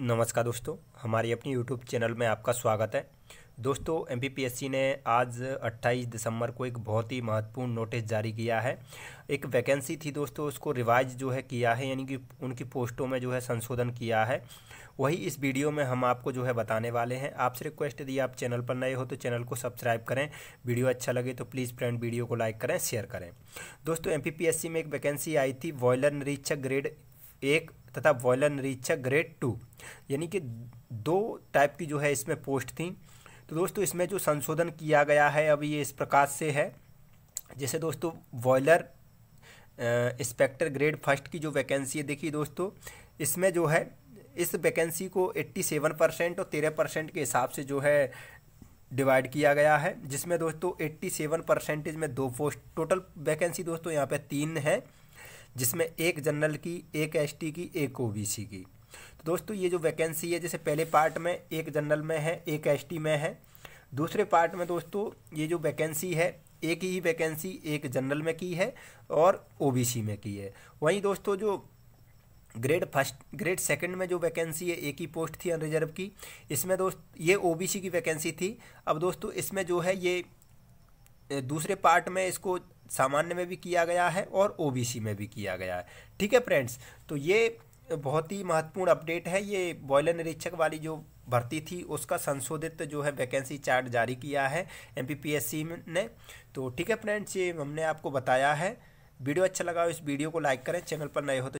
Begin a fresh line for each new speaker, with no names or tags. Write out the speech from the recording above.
नमस्कार दोस्तों हमारी अपनी यूट्यूब चैनल में आपका स्वागत है दोस्तों एम ने आज 28 दिसंबर को एक बहुत ही महत्वपूर्ण नोटिस जारी किया है एक वैकेंसी थी दोस्तों उसको रिवाइज जो है किया है यानी कि उनकी पोस्टों में जो है संशोधन किया है वही इस वीडियो में हम आपको जो है बताने वाले हैं आपसे रिक्वेस्ट यदि आप चैनल पर नए हो तो चैनल को सब्सक्राइब करें वीडियो अच्छा लगे तो प्लीज़ फ्रेंड वीडियो को लाइक करें शेयर करें दोस्तों एम में एक वैकेंसी आई थी बॉयलर निरीक्षक ग्रेड एक तथा वॉयलर निरीक्षक ग्रेड टू यानी कि दो टाइप की जो है इसमें पोस्ट थी तो दोस्तों इसमें जो संशोधन किया गया है अभी ये इस प्रकार से है जैसे दोस्तों वॉयलर इंस्पेक्टर ग्रेड फर्स्ट की जो वैकेंसी है देखिए दोस्तों इसमें जो है इस वैकेंसी को 87 परसेंट और 13 परसेंट के हिसाब से जो है डिवाइड किया गया है जिसमें दोस्तों 87 परसेंटेज में दो पोस्ट टोटल वैकेंसी दोस्तों यहाँ पे तीन है जिसमें एक जनरल की एक एसटी की एक ओबीसी की तो दोस्तों ये जो वैकेंसी है जैसे पहले पार्ट में एक जनरल में है एक एसटी में है दूसरे पार्ट में दोस्तों ये जो वैकेंसी है एक ही वैकेंसी एक जनरल में की है और ओबीसी में की है वहीं दोस्तों जो ग्रेड फर्स्ट ग्रेड सेकंड में जो वैकेंसी है एक ही पोस्ट थी अनरिजर्व की इसमें दोस्त ये ओबीसी की वैकेंसी थी अब दोस्तों इसमें जो है ये दूसरे पार्ट में इसको सामान्य में भी किया गया है और ओ में भी किया गया है ठीक है फ्रेंड्स तो ये बहुत ही महत्वपूर्ण अपडेट है ये बॉयलर निरीक्षक वाली जो भर्ती थी उसका संशोधित जो है वैकेंसी चार्ट जारी किया है एमपीपीएससी ने तो ठीक है फ्रेंड्स ये हमने आपको बताया है वीडियो अच्छा लगा हो इस वीडियो को लाइक करें चैनल पर नए हो तो